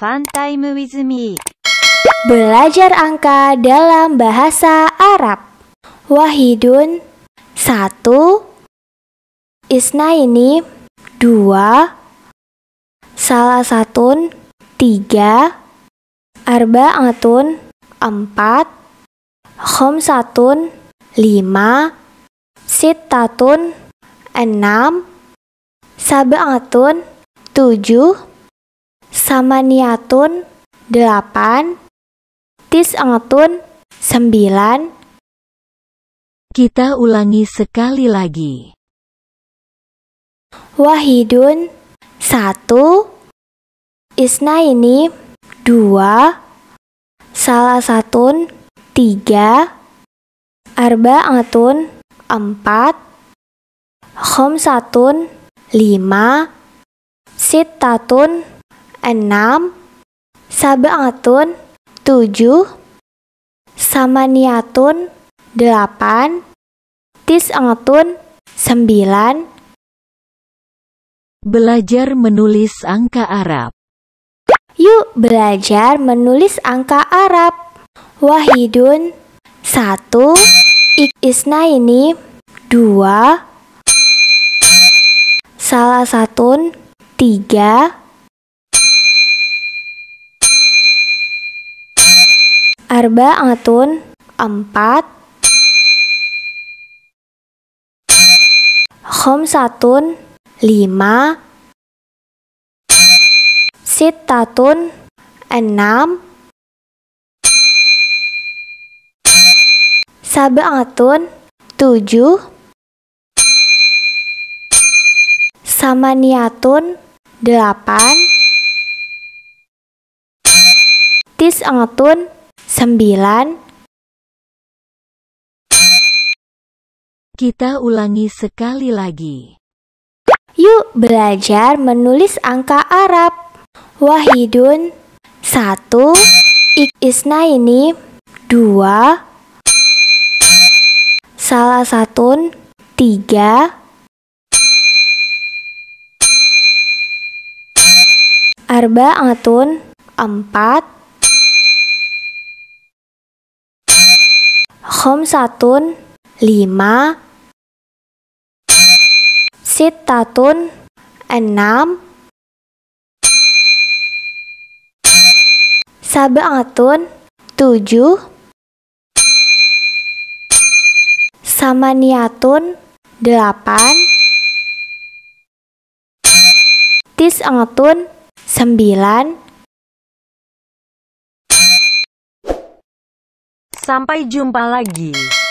Fun time with me. Belajar angka dalam bahasa Arab. Wahidun satu, Isna ini dua, Salah satun 3 Arba'atun 4 Khomsatun 5 Sitatun enam sabangatun tujuh samaniatun delapan tisangatun sembilan kita ulangi sekali lagi wahidun satu isnaini dua salah satun tiga arbaatun empat khomsatun lima, sitatun, enam, sab'atun, tujuh, samaniatun, delapan, tisangatun, sembilan. Belajar menulis angka Arab Yuk belajar menulis angka Arab Wahidun satu ini dua salah satu tiga arba atun empat hom satun lima sitatun enam sabatun tujuh sama niatun 8 tis Tis'atun 9 Kita ulangi sekali lagi. Yuk belajar menulis angka Arab. Wahidun 1 Isnaini 2 Salah satun 3 Arba Arba'atun empat satun lima Sitatun enam Sab'atun tujuh Samaniatun delapan Tis'atun sembilan Sampai jumpa lagi.